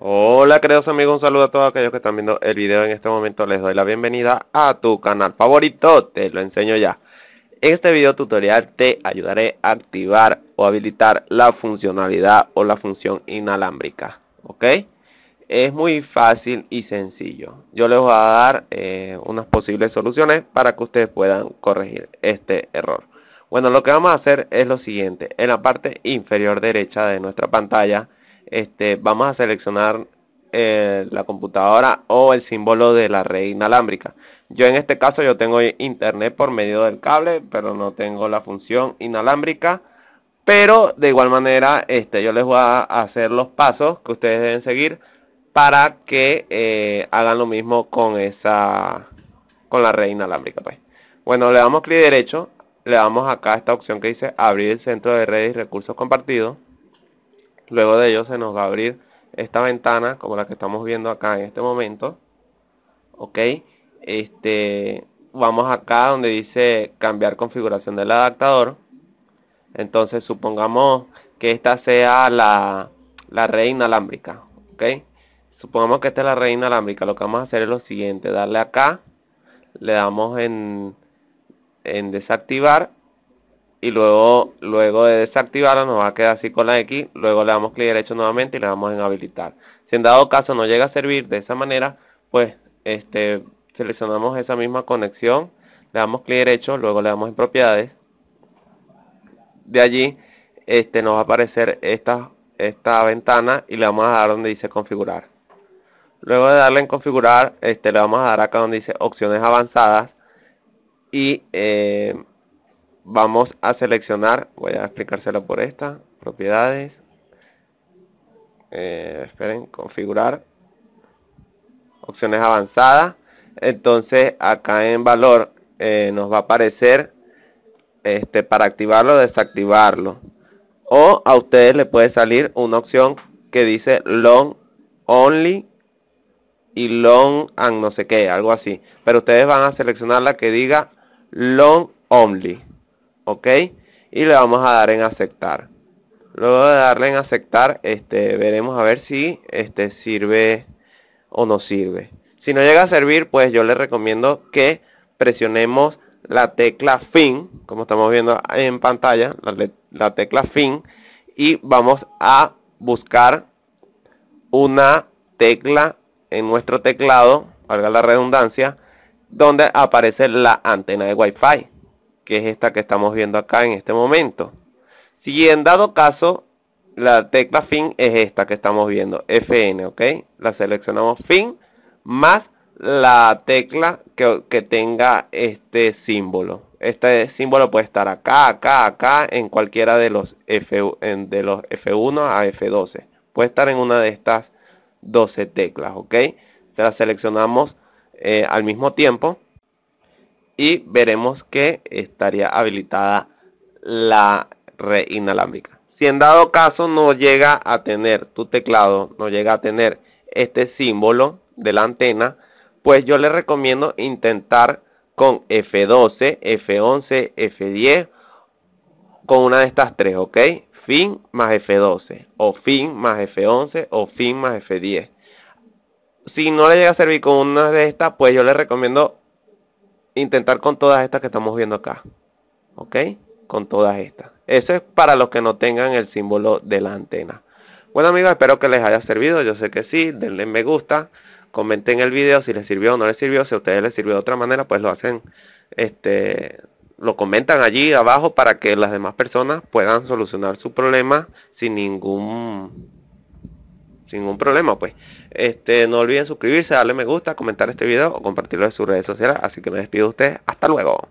Hola queridos amigos, un saludo a todos aquellos que están viendo el video en este momento. Les doy la bienvenida a tu canal favorito, te lo enseño ya. En este video tutorial te ayudaré a activar o habilitar la funcionalidad o la función inalámbrica. ¿Ok? Es muy fácil y sencillo. Yo les voy a dar eh, unas posibles soluciones para que ustedes puedan corregir este error. Bueno, lo que vamos a hacer es lo siguiente. En la parte inferior derecha de nuestra pantalla este, vamos a seleccionar eh, la computadora o el símbolo de la red inalámbrica. Yo en este caso yo tengo internet por medio del cable, pero no tengo la función inalámbrica. Pero de igual manera este, yo les voy a hacer los pasos que ustedes deben seguir para que eh, hagan lo mismo con esa con la red inalámbrica. Pues. Bueno, le damos clic derecho, le damos acá a esta opción que dice abrir el centro de redes y recursos compartidos Luego de ello se nos va a abrir esta ventana como la que estamos viendo acá en este momento. Ok, este, vamos acá donde dice cambiar configuración del adaptador. Entonces supongamos que esta sea la, la red inalámbrica. Ok, supongamos que esta es la reina inalámbrica. Lo que vamos a hacer es lo siguiente, darle acá, le damos en, en desactivar y luego luego de desactivarla nos va a quedar así con la X, luego le damos clic derecho nuevamente y le damos en habilitar. Si en dado caso no llega a servir de esa manera, pues este seleccionamos esa misma conexión, le damos clic derecho, luego le damos en propiedades. De allí este nos va a aparecer esta esta ventana y le vamos a dar donde dice configurar. Luego de darle en configurar, este le vamos a dar acá donde dice opciones avanzadas y eh, vamos a seleccionar, voy a explicárselo por esta, propiedades, eh, esperen, configurar, opciones avanzadas, entonces acá en valor eh, nos va a aparecer este para activarlo desactivarlo, o a ustedes le puede salir una opción que dice long only y long and no sé qué, algo así, pero ustedes van a seleccionar la que diga long only ok y le vamos a dar en aceptar luego de darle en aceptar este veremos a ver si este sirve o no sirve si no llega a servir pues yo le recomiendo que presionemos la tecla fin como estamos viendo en pantalla la, tecla fin y vamos a buscar una tecla en nuestro teclado valga la redundancia donde aparece la antena de wifi que es esta que estamos viendo acá en este momento. Si en dado caso, la tecla fin es esta que estamos viendo, Fn, ¿ok? La seleccionamos fin más la tecla que, tenga este símbolo. Este símbolo puede estar acá, acá, acá, en cualquiera de los, F, de los F1 a F12. Puede estar en una de estas 12 teclas, ¿ok? Se la seleccionamos eh, al mismo tiempo y veremos que estaría habilitada la red inalámbrica. Si en dado caso no llega a tener tu teclado, no llega a tener este símbolo de la antena, pues yo le recomiendo intentar con F12, F11, F10, con una de estas tres, ¿ok? Fin más F12, o fin más F11, o fin más F10. Si no le llega a servir con una de estas, pues yo le recomiendo intentar con todas estas que estamos viendo acá. ¿Ok? Con todas estas. Eso es para los que no tengan el símbolo de la antena. Bueno amigos, espero que les haya servido. Yo sé que sí. Denle me gusta. Comenten el video si les sirvió o no les sirvió. Si a ustedes les sirvió de otra manera, pues lo hacen. Este, lo comentan allí abajo para que las demás personas puedan solucionar su problema sin ningún sin ningún problema pues este no olviden suscribirse darle me gusta comentar este video o compartirlo en sus redes sociales así que me despido de ustedes hasta luego